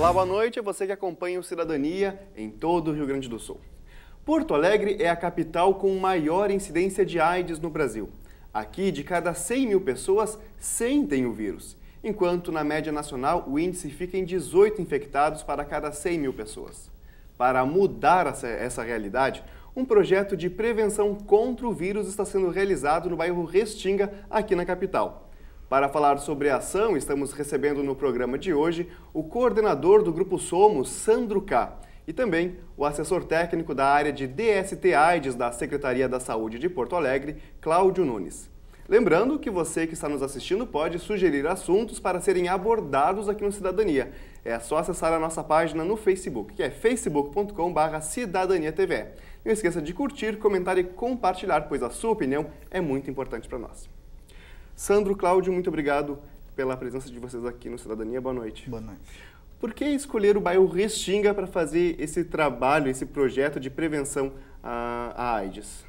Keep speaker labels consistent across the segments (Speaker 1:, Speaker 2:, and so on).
Speaker 1: Olá, boa noite, você que acompanha o Cidadania em todo o Rio Grande do Sul. Porto Alegre é a capital com maior incidência de AIDS no Brasil. Aqui, de cada 100 mil pessoas, 100 têm o vírus, enquanto na média nacional o índice fica em 18 infectados para cada 100 mil pessoas. Para mudar essa, essa realidade, um projeto de prevenção contra o vírus está sendo realizado no bairro Restinga, aqui na capital. Para falar sobre a ação, estamos recebendo no programa de hoje o coordenador do Grupo Somos, Sandro K., e também o assessor técnico da área de DST AIDS da Secretaria da Saúde de Porto Alegre, Cláudio Nunes. Lembrando que você que está nos assistindo pode sugerir assuntos para serem abordados aqui no Cidadania. É só acessar a nossa página no Facebook, que é facebook.com.br cidadaniatv. Não esqueça de curtir, comentar e compartilhar, pois a sua opinião é muito importante para nós. Sandro, Cláudio, muito obrigado pela presença de vocês aqui no Cidadania. Boa noite. Boa noite. Por que escolher o bairro Restinga para fazer esse trabalho, esse projeto de prevenção à, à AIDS?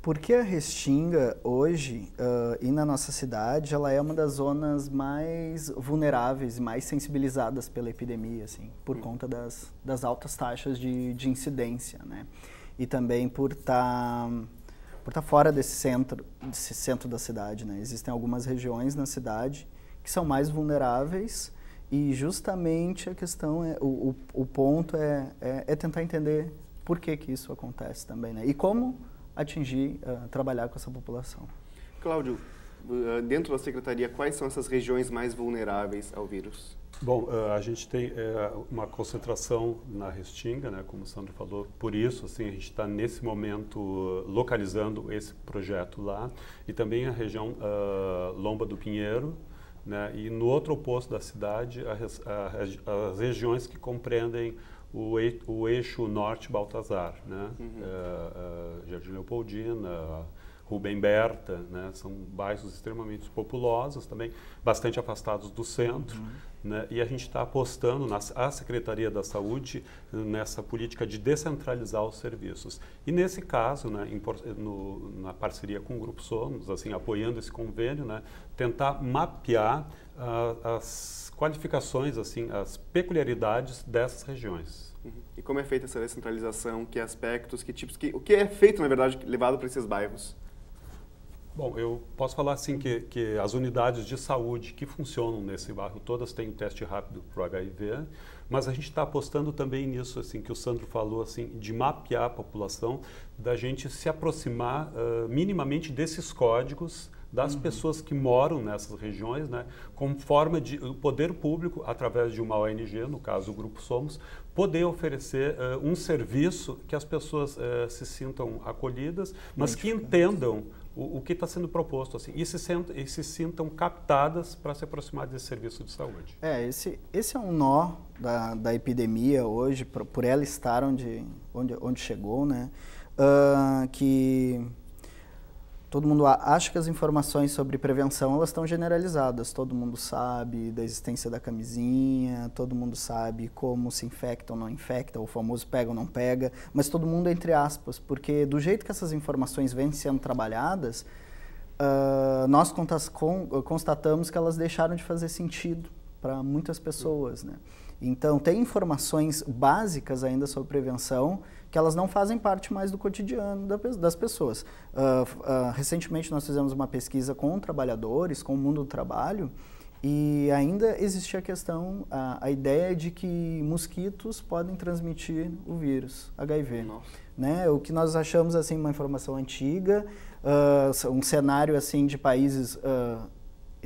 Speaker 2: Porque a Restinga, hoje, uh, e na nossa cidade, ela é uma das zonas mais vulneráveis, mais sensibilizadas pela epidemia, assim, por hum. conta das, das altas taxas de, de incidência, né? E também por estar... Tá por estar fora desse centro, desse centro da cidade, né? Existem algumas regiões na cidade que são mais vulneráveis e justamente a questão é o, o, o ponto é, é, é, tentar entender por que que isso acontece também, né? E como atingir, uh, trabalhar com essa população.
Speaker 1: Cláudio, ah, dentro da secretaria, quais são essas regiões mais vulneráveis ao vírus?
Speaker 2: Bom, eh, a gente tem
Speaker 3: eh, uma concentração na Restinga, né, como o Sandro falou, por isso assim, a gente está nesse momento eh, localizando esse projeto lá e também a região uh, Lomba do Pinheiro né, e no outro oposto da cidade a, a, as regiões que compreendem o, e, o eixo norte Baltazar, né, uhum. uh, uh, Jardim Leopoldina, Rubem Berta, né? são bairros extremamente populosos também, bastante afastados do centro, uhum. Né? E a gente está apostando na a Secretaria da Saúde eh, nessa política de descentralizar os serviços. E nesse caso, né, em, no, na parceria com o Grupo Somos, assim, apoiando esse convênio, né, tentar mapear uh, as qualificações, assim, as peculiaridades
Speaker 1: dessas regiões. Uhum. E como é feita essa descentralização? Que aspectos, que tipos, que, o que é feito, na verdade, levado para esses bairros?
Speaker 3: Bom, eu posso falar assim que, que as unidades de saúde que funcionam nesse bairro todas têm o teste rápido para o HIV, mas a gente está apostando também nisso, assim que o Sandro falou, assim, de mapear a população, da gente se aproximar uh, minimamente desses códigos das uhum. pessoas que moram nessas regiões, né, como forma de o poder público, através de uma ONG, no caso o Grupo Somos, poder oferecer uh, um serviço que as pessoas uh, se sintam acolhidas, mas Muito que entendam o, o que está sendo proposto assim, e, se sentam e se sintam captadas para se aproximar desse serviço de saúde.
Speaker 2: É, esse, esse é um nó da, da epidemia hoje, por, por ela estar onde, onde, onde chegou, né? Uh, que todo mundo acha que as informações sobre prevenção elas estão generalizadas. Todo mundo sabe da existência da camisinha, todo mundo sabe como se infecta ou não infecta, o famoso pega ou não pega, mas todo mundo é entre aspas, porque do jeito que essas informações vêm sendo trabalhadas, uh, nós constatamos que elas deixaram de fazer sentido para muitas pessoas, né? Então, tem informações básicas ainda sobre prevenção que elas não fazem parte mais do cotidiano das pessoas. Uh, uh, recentemente, nós fizemos uma pesquisa com trabalhadores, com o mundo do trabalho, e ainda existe a questão, a, a ideia de que mosquitos podem transmitir o vírus, HIV. Né? O que nós achamos assim uma informação antiga, uh, um cenário assim de países uh,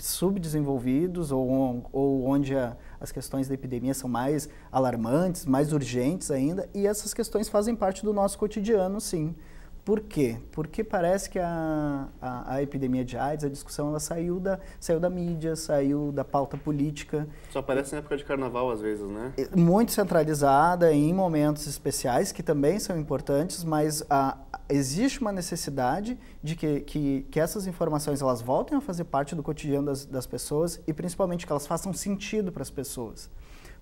Speaker 2: subdesenvolvidos ou, ou onde a, as questões da epidemia são mais alarmantes, mais urgentes ainda, e essas questões fazem parte do nosso cotidiano, sim. Por quê? Porque parece que a, a, a, epidemia de AIDS, a discussão, ela saiu da, saiu da mídia, saiu da pauta política.
Speaker 1: Só aparece na época de carnaval, às vezes, né?
Speaker 2: Muito centralizada, em momentos especiais, que também são importantes, mas a, existe uma necessidade de que, que, que, essas informações elas voltem a fazer parte do cotidiano das, das pessoas e principalmente que elas façam sentido para as pessoas.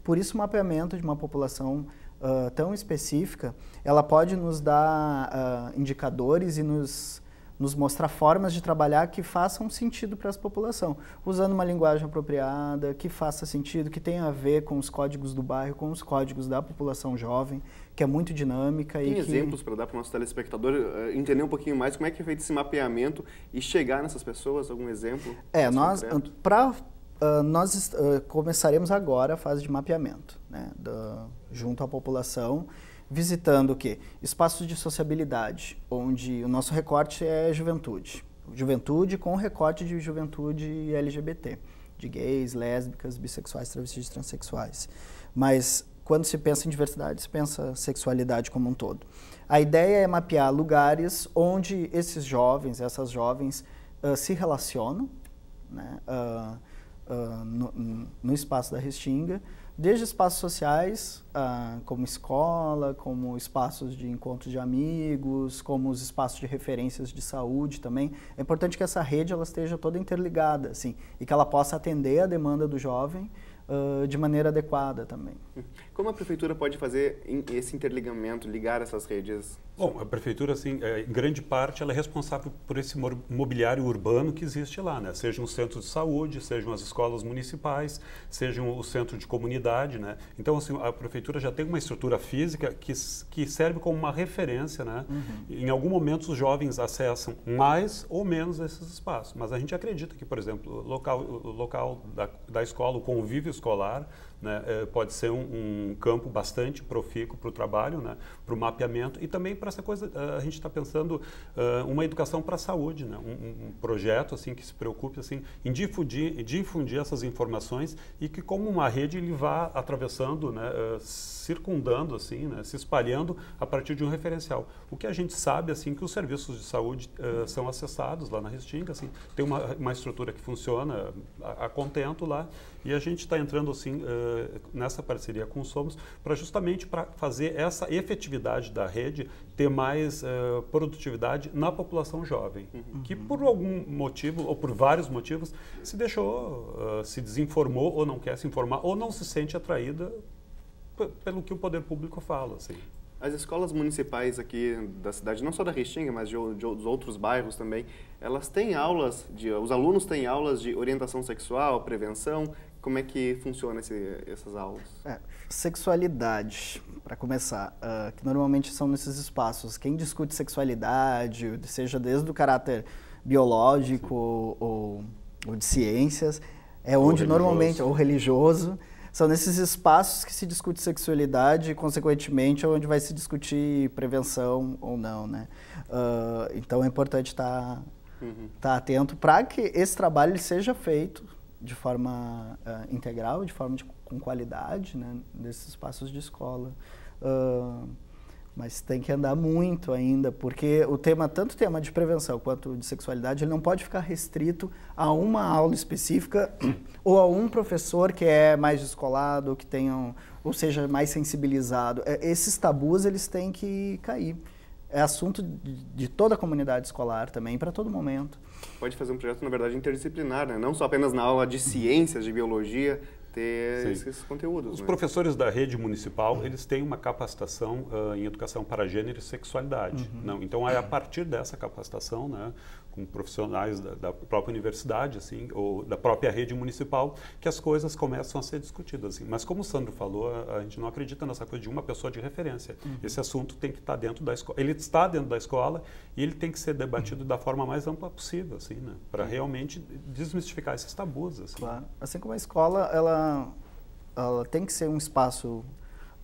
Speaker 2: Por isso, o mapeamento de uma população uh, tão específica, ela pode nos dar uh, indicadores e nos nos mostrar formas de trabalhar que façam sentido para essa população, usando uma linguagem apropriada, que faça sentido, que tenha a ver com os códigos do bairro, com os códigos da população jovem, que é muito dinâmica. Tem e exemplos que...
Speaker 1: para dar para o nosso telespectador uh, entender um pouquinho mais como é que é feito esse mapeamento e chegar nessas pessoas? Algum exemplo?
Speaker 2: É, nós, para Uh, ah, nós uh, começaremos agora a fase de mapeamento né, junto à população visitando o quê? Espaços de sociabilidade, onde o nosso recorte é juventude. Juventude com recorte de juventude LGBT, de gays, lésbicas, bissexuais, travestis, transexuais. Mas quando se pensa em diversidade, se pensa sexualidade como um todo. A ideia é mapear lugares onde esses jovens, essas jovens, uh, se relacionam né? uh, uh, no, no, espaço da Restinga, desde espaços sociais, ah, como escola, como espaços de encontros de amigos, como os espaços de referências de saúde também. É importante que essa rede ela esteja toda interligada, assim, e que ela possa atender a demanda do jovem uh, de maneira adequada também.
Speaker 1: Como a prefeitura pode fazer esse interligamento, ligar essas redes? Bom, a prefeitura,
Speaker 3: assim, é, em grande parte, ela é responsável por esse mobiliário urbano que existe lá, né? Sejam os centros de saúde, sejam as escolas municipais, sejam o centro de comunidade, né? Então, assim, a prefeitura já tem uma estrutura física que, que serve como uma referência, né? Uhum. Em algum momento, os jovens acessam mais ou menos esses espaços, mas a gente acredita que, por exemplo, o local, local da, da escola, o convívio escolar, né? É, pode ser um, um, campo bastante profícuo para o trabalho, né? para o mapeamento e também para essa coisa, ah, a gente está pensando uh, uma educação para a saúde, né? um, um, projeto assim que se preocupe assim, em difundir, difundir essas informações e que como uma rede ele vá atravessando, né? Uh, circundando, assim, né? se espalhando a partir de um referencial. O que a gente sabe assim que os serviços de saúde uh, são acessados lá na Restinga, assim, tem uma, uma estrutura que funciona a, a contento lá e a gente está entrando assim eh, nessa parceria com o Somos para justamente para fazer essa efetividade da rede ter mais eh, produtividade na população jovem, uhum. que por algum motivo ou por vários motivos se deixou, eh, se desinformou ou não quer se informar ou não se sente atraída pelo que o poder público fala, assim.
Speaker 1: As escolas municipais aqui da cidade, não só da Restinga, mas de, de, de, outros bairros também, elas têm aulas, de, os alunos têm aulas de orientação sexual, prevenção, como é que funciona esse, essas aulas?
Speaker 2: É, sexualidade, para começar, uh, que normalmente são nesses espaços. Quem discute sexualidade, seja desde o caráter biológico ou, ou, de ciências, é ou onde religioso. normalmente, ou religioso, são nesses espaços que se discute sexualidade e, consequentemente, é onde vai se discutir prevenção ou não, né? Uh, então é importante estar tá, uhum. tá atento para que esse trabalho seja feito de forma uh, integral, de forma de, com qualidade, né, nesses espaços de escola. Uh, mas tem que andar muito ainda, porque o tema, tanto o tema de prevenção quanto de sexualidade, ele não pode ficar restrito a uma aula específica ou a um professor que é mais descolado, que tenha, um, ou seja, mais sensibilizado. É, esses tabus, eles têm que cair. É assunto de, de toda a comunidade escolar também, para todo momento
Speaker 1: pode fazer um projeto, na verdade, interdisciplinar, né? Não só apenas na aula de ciências, de biologia, ter Sim. esses conteúdos. Os né? professores
Speaker 3: da rede municipal, eles têm uma capacitação uh, em educação para gênero e sexualidade. Uhum. Não? Então, é a partir dessa capacitação, né, com profissionais da, da, própria universidade, assim, ou da própria rede municipal, que as coisas começam a ser discutidas. Assim. Mas como o Sandro falou, a, a gente não acredita nessa coisa de uma pessoa de referência. Uhum. Esse assunto tem que estar tá dentro da escola. Ele está dentro da escola e ele tem que ser debatido uhum. da forma mais ampla possível, assim, né? Para uhum. realmente desmistificar esses tabus, assim. Claro.
Speaker 2: Assim como a escola, ela, ela tem que ser um espaço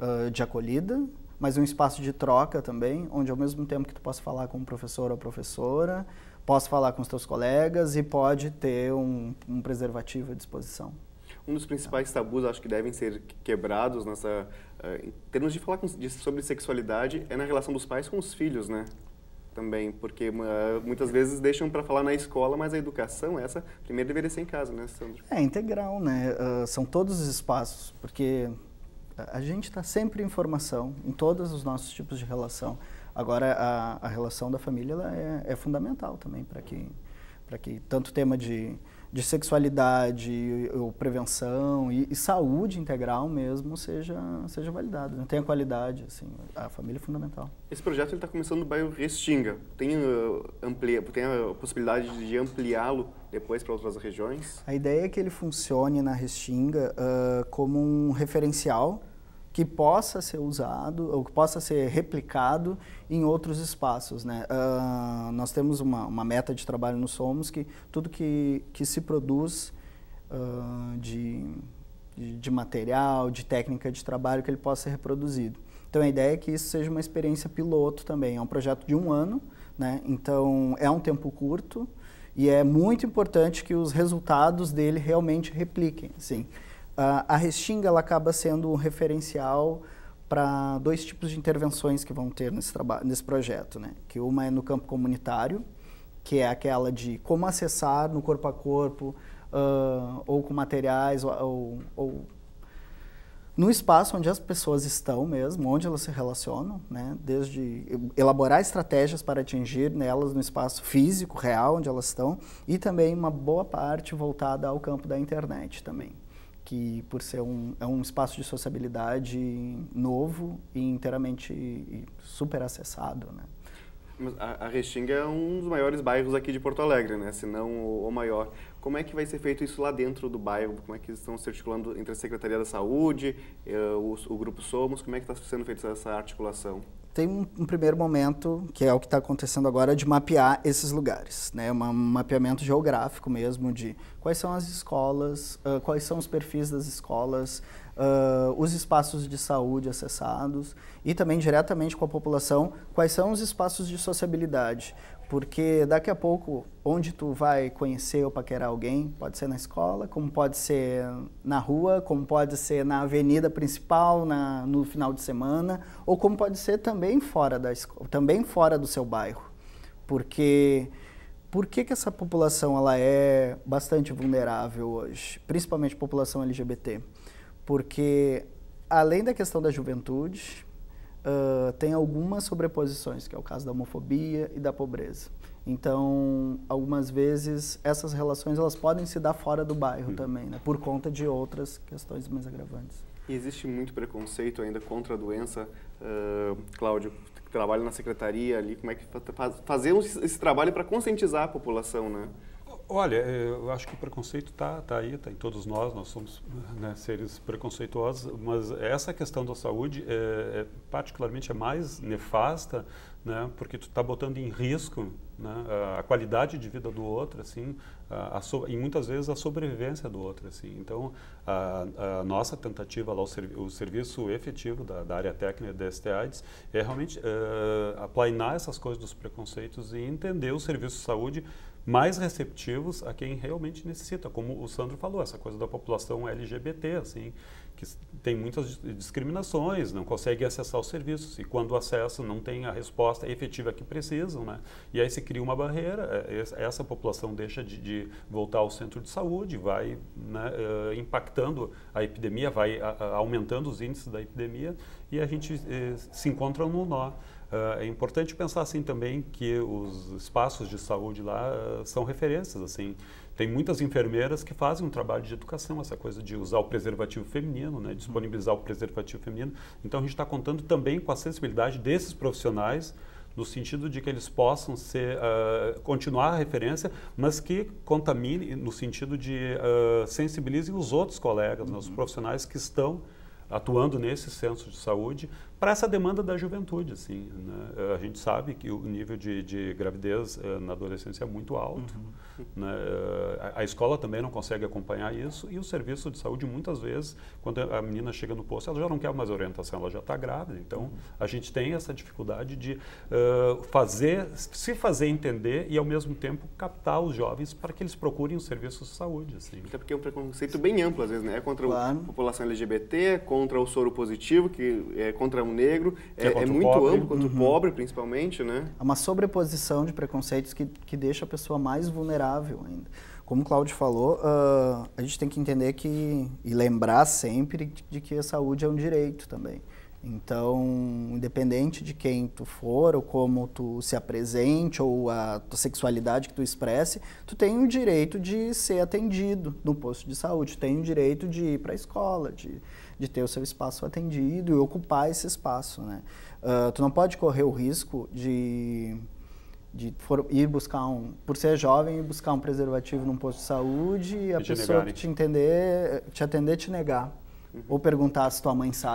Speaker 2: uh, de acolhida, mas um espaço de troca também, onde ao mesmo tempo que tu possa falar com o professor ou professora, Posso falar com os seus colegas e pode ter um, um preservativo à disposição.
Speaker 1: Um dos principais tabus, acho que devem ser quebrados nessa, uh, em termos de falar com, de, sobre sexualidade, é na relação dos pais com os filhos, né? Também, porque uh, muitas vezes deixam para falar na escola, mas a educação essa primeiro deveria ser em casa, né, Sandro?
Speaker 2: É integral, né? Uh, são todos os espaços, porque a gente está sempre em formação, em todos os nossos tipos de relação. Agora, a, a relação da família é, é, fundamental também para que, pra que tanto tema de, de sexualidade ou prevenção e, e, saúde integral mesmo seja, seja validado, não né? tenha qualidade, assim, a família é fundamental.
Speaker 1: Esse projeto está começando no bairro Restinga, tem, uh, amplia, tem a possibilidade de ampliá-lo depois para outras
Speaker 2: regiões? A ideia é que ele funcione na Restinga uh, como um referencial que possa ser usado ou que possa ser replicado em outros espaços. Né? Uh, nós temos uma, uma, meta de trabalho no Somos que tudo que, que se produz uh, de, de, de, material, de técnica de trabalho, que ele possa ser reproduzido. Então a ideia é que isso seja uma experiência piloto também. É um projeto de um ano, né? então é um tempo curto e é muito importante que os resultados dele realmente repliquem. Sim a Restinga ela acaba sendo um referencial para dois tipos de intervenções que vão ter nesse, trabalho, nesse projeto, né? Que uma é no campo comunitário, que é aquela de como acessar no corpo a corpo, uh, ou com materiais, ou, ou, no espaço onde as pessoas estão mesmo, onde elas se relacionam, né? Desde elaborar estratégias para atingir nelas no espaço físico, real, onde elas estão, e também uma boa parte voltada ao campo da internet também que por ser um, é um espaço de sociabilidade novo e inteiramente super acessado, né?
Speaker 1: A, a Restinga é um dos maiores bairros aqui de Porto Alegre, né? Se não o, o, maior. Como é que vai ser feito isso lá dentro do bairro? Como é que estão se articulando entre a Secretaria da Saúde, eh, o, o Grupo Somos? Como é que está sendo feita essa articulação?
Speaker 2: tem um, um, primeiro momento, que é o que está acontecendo agora, de mapear esses lugares. Né? Um mapeamento geográfico mesmo de quais são as escolas, uh, quais são os perfis das escolas, uh, os espaços de saúde acessados e também diretamente com a população, quais são os espaços de sociabilidade, porque daqui a pouco, onde tu vai conhecer ou paquerar alguém, pode ser na escola, como pode ser na rua, como pode ser na avenida principal, na, no final de semana, ou como pode ser também fora, da, também fora do seu bairro. Porque por que, que essa população ela é bastante vulnerável hoje, principalmente população LGBT? Porque além da questão da juventude, uh, tem algumas sobreposições, que é o caso da homofobia e da pobreza. Então, algumas vezes essas relações elas podem se dar fora do bairro hum. também, né? por conta de outras questões mais agravantes.
Speaker 1: E existe muito preconceito ainda contra a doença, uh, Cláudio, que trabalha na secretaria ali, como é que faz, fazemos esse trabalho para conscientizar a população, né?
Speaker 3: Olha, eh, eu acho que o preconceito está tá aí, está em todos nós, nós somos né, seres preconceituosos, mas essa questão da saúde é, é particularmente é mais nefasta, né, porque tu está botando em risco né, a, qualidade de vida do outro, assim, a, a e muitas vezes a sobrevivência do outro, assim. Então, a, a nossa tentativa lá, o, servi o serviço efetivo da, da, área técnica da STAIDS é realmente uh, aplainar essas coisas dos preconceitos e entender o serviço de saúde mais receptivos a quem realmente necessita, como o Sandro falou, essa coisa da população LGBT, assim, que tem muitas discriminações, não consegue acessar os serviços e quando acessa não tem a resposta efetiva que precisam, né? E aí se cria uma barreira, é, é, essa população deixa de, de voltar ao centro de saúde, vai né, eh, impactando a epidemia, vai aumentando os índices da epidemia e a gente eh, se encontra no nó. Uh, é importante pensar assim também que os espaços de saúde lá uh, são referências assim tem muitas enfermeiras que fazem um trabalho de educação essa coisa de usar o preservativo feminino né disponibilizar o preservativo feminino então a gente está contando também com a sensibilidade desses profissionais no sentido de que eles possam ser, uh, continuar a referência, mas que contamine no sentido de uh, sensibilizem os outros colegas, uhum. né, os uhum. profissionais que estão atuando nesse centro de saúde para essa demanda da juventude, assim, né? Eh, a gente sabe que o nível de, de gravidez uh, na adolescência é muito alto, uhum. né? uh, a, a, escola também não consegue acompanhar isso e o serviço de saúde muitas vezes, quando a menina chega no posto, ela já não quer mais orientação, ela já está grávida, então uhum. a gente tem essa dificuldade de uh, fazer, se fazer entender e ao mesmo tempo captar os jovens para que eles procurem os serviços de saúde,
Speaker 1: assim. Até porque é um preconceito bem amplo às vezes, né? É contra claro. a população LGBT, contra o soro positivo, que é contra um negro, é, é, é muito pobre. amplo quanto o uhum. pobre, principalmente, né?
Speaker 2: Há é uma sobreposição de preconceitos que, que deixa a pessoa mais vulnerável ainda. Como o Cláudio falou, uh, a gente tem que entender que e lembrar sempre de, de que a saúde é um direito também. Então, independente de quem tu for, ou como tu se apresente, ou a tua sexualidade que tu expresse, tu tem o direito de ser atendido no posto de saúde, tem o direito de ir para a escola, de de ter o seu espaço atendido e ocupar esse espaço, né? Uh, tu não pode correr o risco de de for, ir buscar um, por ser jovem, ir buscar um preservativo num posto de saúde e a pessoa negar, que te entender, te atender te negar. Uhum. Ou perguntar se tua mãe sabe.